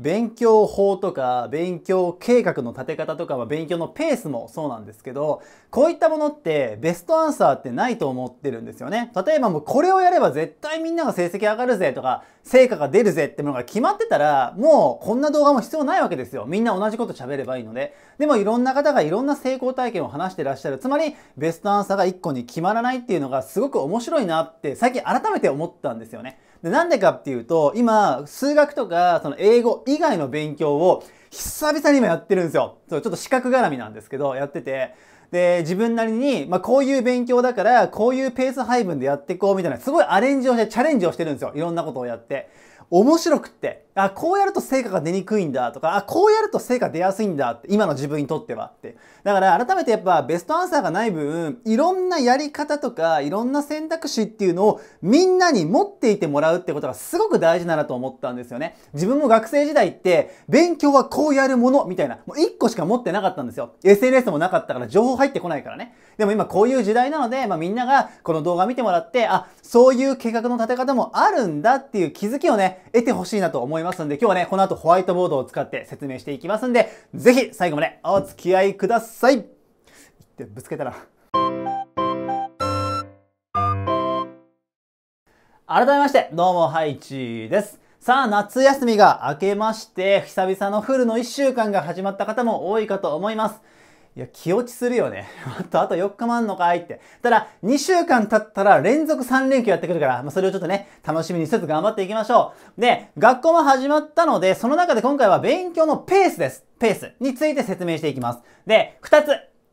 勉強法とか勉強計画の立て方とか、は勉強のペースもそうなんですけどこういったものってベストアンサーってないと思ってるんですよね例えばもうこれをやれば絶対みんなが成績上がるぜとか成果が出るぜってものが決まってたらもうこんな動画も必要ないわけですよみんな同じこと喋ればいいのででもいろんな方がいろんな成功体験を話してらっしゃるつまりベストアンサーが1個に決まらないっていうのがすごく面白いなって最近改めて思ったんですよねでなんでかっていうと今数学とかその英語以外の勉強を久々に今やってるんですよ。そう、ちょっと資格絡みなんですけど、やってて。で、自分なりに、まあ、こういう勉強だから、こういうペース配分でやっていこうみたいな、すごいアレンジをして、チャレンジをしてるんですよ。いろんなことをやって。面白くって。あこうやると成果が出にくいんだとかあこうやると成果出やすいんだって今の自分にとってはってだから改めてやっぱベストアンサーがない分いろんなやり方とかいろんな選択肢っていうのをみんなに持っていてもらうってことがすごく大事だなと思ったんですよね自分も学生時代って勉強はこうやるものみたいなもう1個しか持ってなかったんですよ SNS もなかったから情報入ってこないからねでも今こういう時代なので、まあ、みんながこの動画見てもらってあそういう計画の立て方もあるんだっていう気づきをね得てほしいなと思います思いますんで、今日はね、この後ホワイトボードを使って説明していきますんで、ぜひ最後までお付き合いくださいってぶつけたら。改めまして、どうも、ハイチーです。さあ、夏休みが明けまして、久々のフルの1週間が始まった方も多いかと思います。いや、気落ちするよね。あと、あと4日もあんのかいって。ただ、2週間経ったら連続3連休やってくるから、まあ、それをちょっとね、楽しみにせつ頑張っていきましょう。で、学校も始まったので、その中で今回は勉強のペースです。ペースについて説明していきます。で、2つ、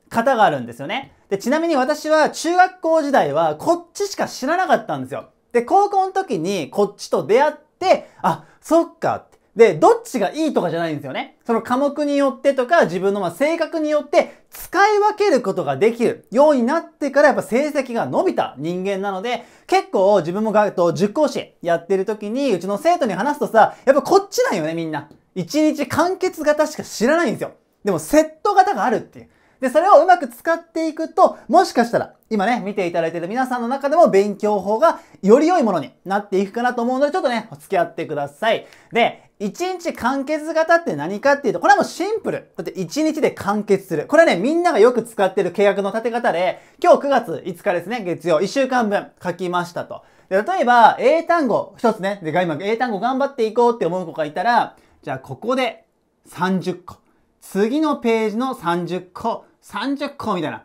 型があるんですよね。で、ちなみに私は中学校時代はこっちしか知らなかったんですよ。で、高校の時にこっちと出会って、あ、そっか、で、どっちがいいとかじゃないんですよね。その科目によってとか、自分のま性格によって、使い分けることができるようになってからやっぱ成績が伸びた人間なので、結構自分も学と塾講師やってる時に、うちの生徒に話すとさ、やっぱこっちなんよね、みんな。一日完結型しか知らないんですよ。でも、セット型があるっていう。で、それをうまく使っていくと、もしかしたら、今ね、見ていただいている皆さんの中でも勉強法がより良いものになっていくかなと思うので、ちょっとね、お付き合ってください。で、一日完結型って何かっていうと、これはもうシンプル。だって一日で完結する。これはね、みんながよく使ってる契約の立て方で、今日9月5日ですね、月曜、1週間分書きましたと。で、例えば、英単語、一つね、で、今、英単語頑張っていこうって思う子がいたら、じゃあ、ここで30個。次のページの30個。30個みたいな。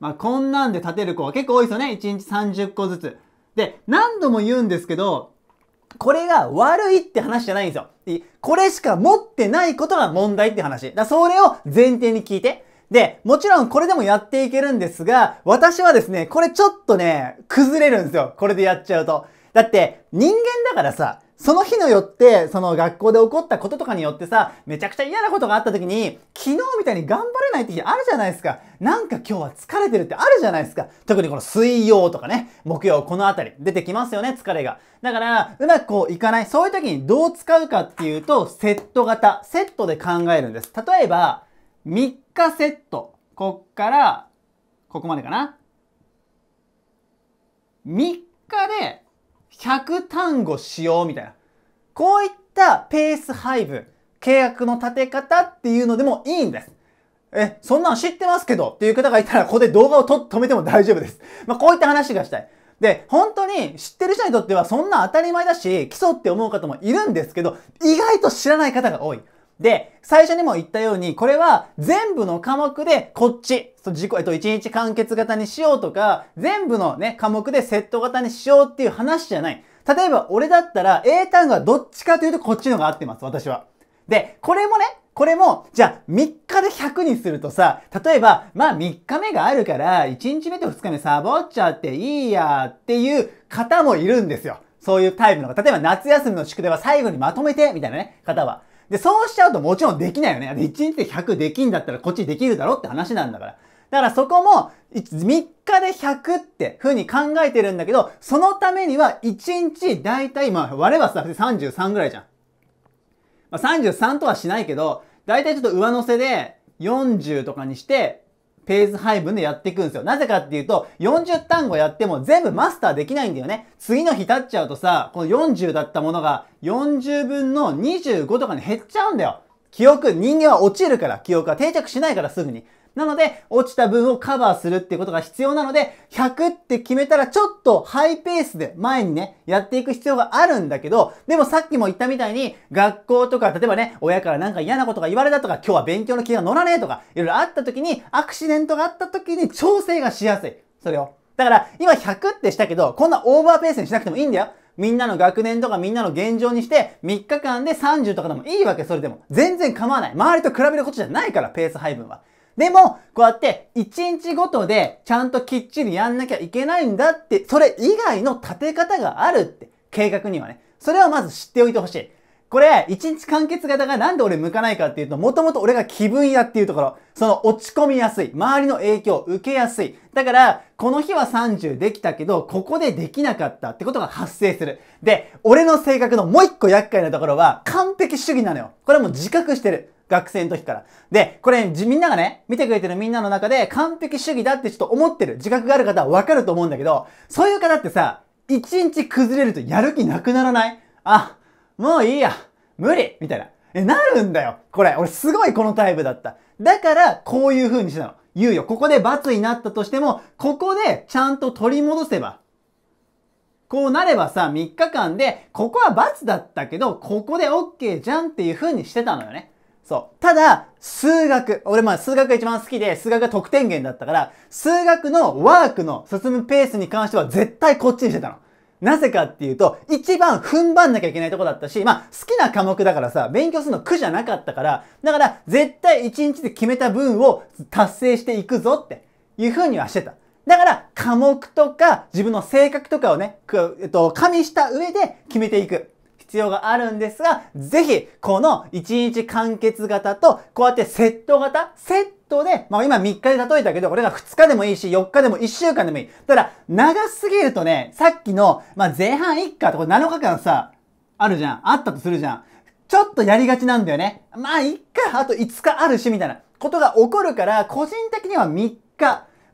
まあ、こんなんで立てる子は結構多いですよね。1日30個ずつ。で、何度も言うんですけど、これが悪いって話じゃないんですよ。これしか持ってないことが問題って話。だそれを前提に聞いて。で、もちろんこれでもやっていけるんですが、私はですね、これちょっとね、崩れるんですよ。これでやっちゃうと。だって、人間だからさ、その日のよって、その学校で起こったこととかによってさ、めちゃくちゃ嫌なことがあった時に、昨日みたいに頑張れないって日あるじゃないですか。なんか今日は疲れてるってあるじゃないですか。特にこの水曜とかね、木曜このあたり出てきますよね、疲れが。だから、うまくこういかない。そういう時にどう使うかっていうと、セット型、セットで考えるんです。例えば、3日セット。こっから、ここまでかな。3日で100単語使用みたいな。こういったペース配分、契約の立て方っていうのでもいいんです。え、そんなん知ってますけどっていう方がいたら、ここで動画をと止めても大丈夫です。まあ、こういった話がしたい。で、本当に知ってる人にとってはそんな当たり前だし、基礎って思う方もいるんですけど、意外と知らない方が多い。で、最初にも言ったように、これは全部の科目でこっち、そ自己、えっと、一日完結型にしようとか、全部のね、科目でセット型にしようっていう話じゃない。例えば俺だったら、英単語はどっちかというとこっちのが合ってます、私は。で、これもね、これも、じゃあ3日で100にするとさ、例えば、まあ3日目があるから、1日目と2日目サボっちゃっていいやっていう方もいるんですよ。そういうタイプの方。例えば夏休みの宿題は最後にまとめて、みたいなね、方は。で、そうしちゃうともちろんできないよね。1日で100できんだったらこっちできるだろって話なんだから。だからそこも3日で100って風に考えてるんだけど、そのためには1日だいたい、まあ割ればさ、33ぐらいじゃん。まあ、33とはしないけど、だいたいちょっと上乗せで40とかにして、ペース配分でやっていくんですよ。なぜかっていうと、40単語やっても全部マスターできないんだよね。次の日経っちゃうとさ、この40だったものが40分の25とかに減っちゃうんだよ。記憶、人間は落ちるから、記憶は定着しないからすぐに。なので、落ちた分をカバーするっていうことが必要なので、100って決めたらちょっとハイペースで前にね、やっていく必要があるんだけど、でもさっきも言ったみたいに、学校とか、例えばね、親からなんか嫌なことが言われたとか、今日は勉強の気が乗らねえとか、いろいろあった時に、アクシデントがあった時に調整がしやすい。それを。だから、今100ってしたけど、こんなオーバーペースにしなくてもいいんだよ。みんなの学年とかみんなの現状にして3日間で30とかでもいいわけ、それでも。全然構わない。周りと比べることじゃないから、ペース配分は。でも、こうやって一日ごとでちゃんときっちりやんなきゃいけないんだって、それ以外の立て方があるって、計画にはね。それはまず知っておいてほしい。これ、一日完結型がなんで俺向かないかっていうと、もともと俺が気分屋っていうところ、その落ち込みやすい、周りの影響を受けやすい。だから、この日は30できたけど、ここでできなかったってことが発生する。で、俺の性格のもう一個厄介なところは、完璧主義なのよ。これも自覚してる。学生の時から。で、これ、みんながね、見てくれてるみんなの中で完璧主義だってちょっと思ってる自覚がある方はわかると思うんだけど、そういう方ってさ、一日崩れるとやる気なくならないあ、もういいや。無理みたいな。え、なるんだよ。これ。俺すごいこのタイプだった。だから、こういう風にしたの。言うよ。ここで罰になったとしても、ここでちゃんと取り戻せば。こうなればさ、3日間で、ここは罰だったけど、ここで OK じゃんっていう風にしてたのよね。そう。ただ、数学。俺まあ数学が一番好きで、数学が得点源だったから、数学のワークの進むペースに関しては絶対こっちにしてたの。なぜかっていうと、一番踏ん張んなきゃいけないとこだったし、まあ、好きな科目だからさ、勉強するの苦じゃなかったから、だから、絶対1日で決めた分を達成していくぞっていう風にはしてた。だから、科目とか、自分の性格とかをね、えっと、加味した上で決めていく。必要があるんですが、ぜひ、この1日完結型と、こうやってセット型、セットで、まあ今3日で例えたけど、これが2日でもいいし、4日でも1週間でもいい。ただ、長すぎるとね、さっきの、まあ前半1日とこれ7日間さ、あるじゃん。あったとするじゃん。ちょっとやりがちなんだよね。まあ、1回、あと5日あるし、みたいなことが起こるから、個人的には3日、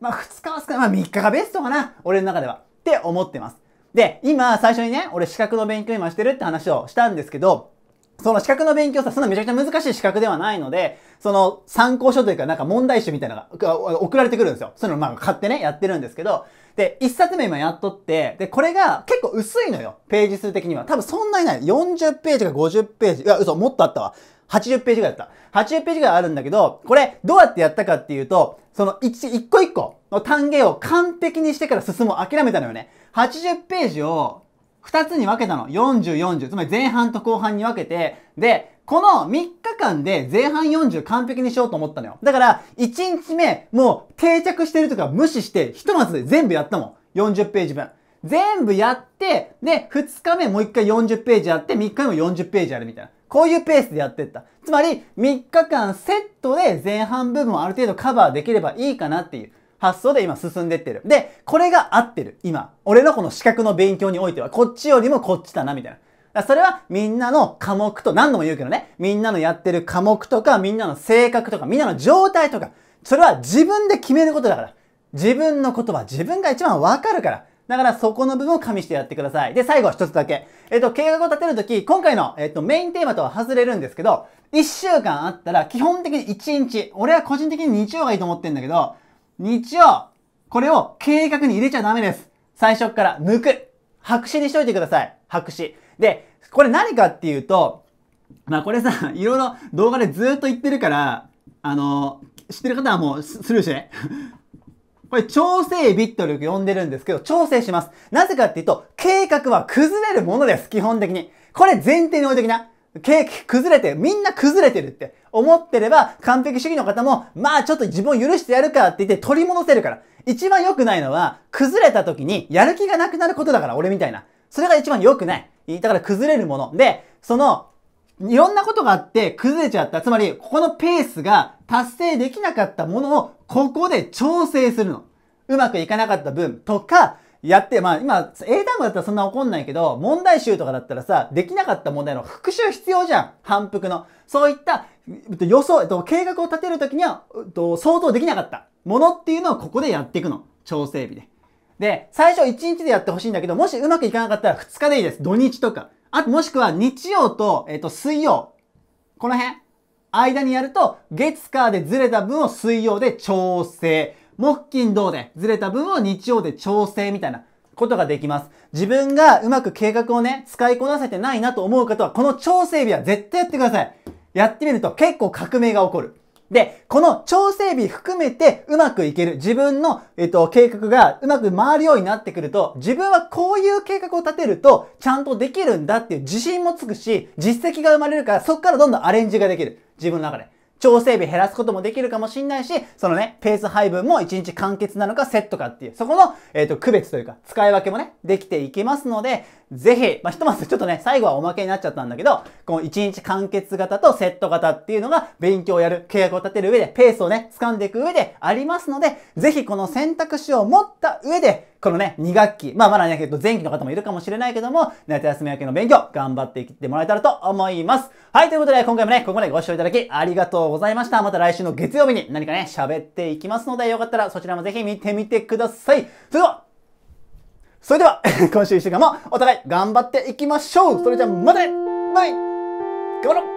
まあ2日は少ない、まあ3日がベストかな。俺の中では。って思ってます。で、今、最初にね、俺資格の勉強今してるって話をしたんですけど、その資格の勉強さ、そんなめちゃくちゃ難しい資格ではないので、その参考書というかなんか問題集みたいなのが送られてくるんですよ。そういうのまあ買ってね、やってるんですけど、で、一冊目今やっとって、で、これが結構薄いのよ。ページ数的には。多分そんなにない。40ページか50ページ。いや、嘘、もっとあったわ。80ページぐらいだった。80ページぐらいあるんだけど、これ、どうやってやったかっていうと、その1、一個一個の単元を完璧にしてから進む諦めたのよね。80ページを2つに分けたの。40、40。つまり前半と後半に分けて、で、この3日間で前半40完璧にしようと思ったのよ。だから、1日目、もう定着してるとか無視して、ひとまずで全部やったもん。40ページ分。全部やって、で、2日目もう1回40ページやって、3日目も40ページやるみたいな。こういうペースでやってった。つまり、3日間セットで前半部分をある程度カバーできればいいかなっていう。発想で今進んでってる。で、これが合ってる。今。俺のこの資格の勉強においては、こっちよりもこっちだな、みたいな。それはみんなの科目と、何度も言うけどね、みんなのやってる科目とか、みんなの性格とか、みんなの状態とか、それは自分で決めることだから。自分のことは自分が一番わかるから。だからそこの部分を加味してやってください。で、最後一つだけ。えっ、と、計画を立てるとき、今回の、えっ、と、メインテーマとは外れるんですけど、1週間あったら、基本的に1日、俺は個人的に日曜がいいと思ってんだけど、日曜、これを計画に入れちゃダメです。最初から抜く。白紙にしといてください。白紙。で、これ何かっていうと、まあこれさ、いろいろ動画でずっと言ってるから、あの、知ってる方はもうスルーしてね。これ調整ビット力呼んでるんですけど、調整します。なぜかっていうと、計画は崩れるものです。基本的に。これ前提に置いときな。ーキ崩れて、みんな崩れてるって思ってれば、完璧主義の方も、まあちょっと自分を許してやるかって言って取り戻せるから。一番良くないのは、崩れた時にやる気がなくなることだから、俺みたいな。それが一番良くない。だから崩れるもの。で、その、いろんなことがあって崩れちゃった。つまり、ここのペースが達成できなかったものを、ここで調整するの。うまくいかなかった分とか、やって、まあ今、英単語だったらそんな怒んないけど、問題集とかだったらさ、できなかった問題の復習必要じゃん。反復の。そういった、予想、計画を立てるときには、想像できなかったものっていうのをここでやっていくの。調整日で。で、最初1日でやってほしいんだけど、もしうまくいかなかったら2日でいいです。土日とか。あともしくは日曜と、えっ、と、水曜。この辺。間にやると、月火でずれた分を水曜で調整。木金土でずれた分を日曜で調整みたいなことができます。自分がうまく計画をね、使いこなせてないなと思う方は、この調整日は絶対やってください。やってみると結構革命が起こる。で、この調整日含めてうまくいける。自分の、えっと、計画がうまく回るようになってくると、自分はこういう計画を立てると、ちゃんとできるんだっていう自信もつくし、実績が生まれるから、そっからどんどんアレンジができる。自分の中で。調整日減らすこともできるかもしんないし、そのね、ペース配分も1日完結なのかセットかっていう、そこの、えっ、ー、と、区別というか、使い分けもね、できていきますので、ぜひ、まあ、ひとまずちょっとね、最後はおまけになっちゃったんだけど、この1日完結型とセット型っていうのが勉強をやる、契約を立てる上で、ペースをね、掴んでいく上でありますので、ぜひこの選択肢を持った上で、このね、2学期、まあまだね、前期の方もいるかもしれないけども、夏休み明けの勉強、頑張っていってもらえたらと思います。はい、ということで、今回もね、ここまでご視聴いただきありがとうございました。また来週の月曜日に何かね、喋っていきますので、よかったらそちらもぜひ見てみてください。それでは、それでは、今週一週間もお互い頑張っていきましょうそれじゃあまたねバイ頑張ろう